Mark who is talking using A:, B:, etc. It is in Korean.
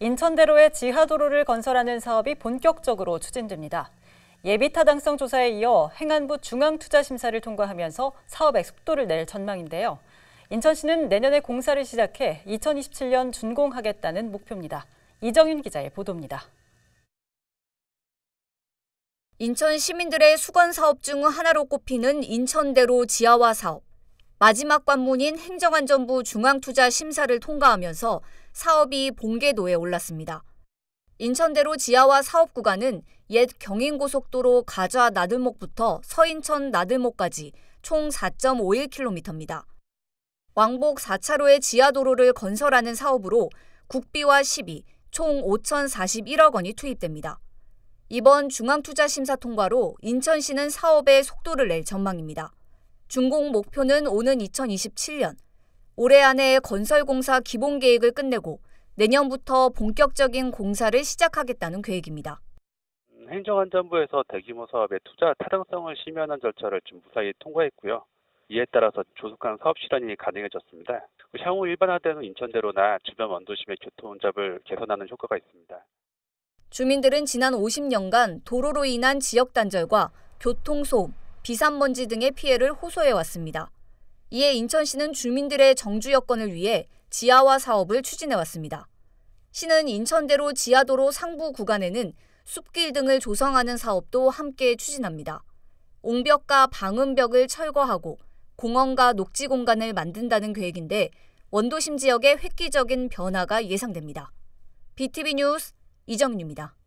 A: 인천대로의 지하도로를 건설하는 사업이 본격적으로 추진됩니다. 예비타당성 조사에 이어 행안부 중앙투자심사를 통과하면서 사업의 속도를 낼 전망인데요. 인천시는 내년에 공사를 시작해 2027년 준공하겠다는 목표입니다. 이정윤 기자의 보도입니다.
B: 인천 시민들의 수건 사업 중 하나로 꼽히는 인천대로 지하화 사업. 마지막 관문인 행정안전부 중앙투자 심사를 통과하면서 사업이 봉계도에 올랐습니다. 인천대로 지하와 사업 구간은 옛 경인고속도로 가좌 나들목부터 서인천 나들목까지 총 4.51km입니다. 왕복 4차로의 지하도로를 건설하는 사업으로 국비와 시비 총 5,041억 원이 투입됩니다. 이번 중앙투자심사 통과로 인천시는 사업에 속도를 낼 전망입니다. 준공 목표는 오는 2027년 올해 안에 건설공사 기본 계획을 끝내고 내년부터 본격적인 공사를 시작하겠다는 계획입니다.
C: 행정안전부에서 대규모 사업의 투자 타당성을 심의하는 절차를 좀 무사히 통과했고요. 이에 따라서 조속한 사업 실현이 가능해졌습니다. 향후 일반화되는 인천대로나 주변 원도심의 교통 혼잡을 개선하는 효과가 있습니다.
B: 주민들은 지난 50년간 도로로 인한 지역 단절과 교통소음, 비산먼지 등의 피해를 호소해 왔습니다. 이에 인천시는 주민들의 정주 여건을 위해 지하화 사업을 추진해 왔습니다. 시는 인천대로 지하도로 상부 구간에는 숲길 등을 조성하는 사업도 함께 추진합니다. 옹벽과 방음벽을 철거하고 공원과 녹지 공간을 만든다는 계획인데 원도심 지역의 획기적인 변화가 예상됩니다. BTV 뉴스 이정윤입니다.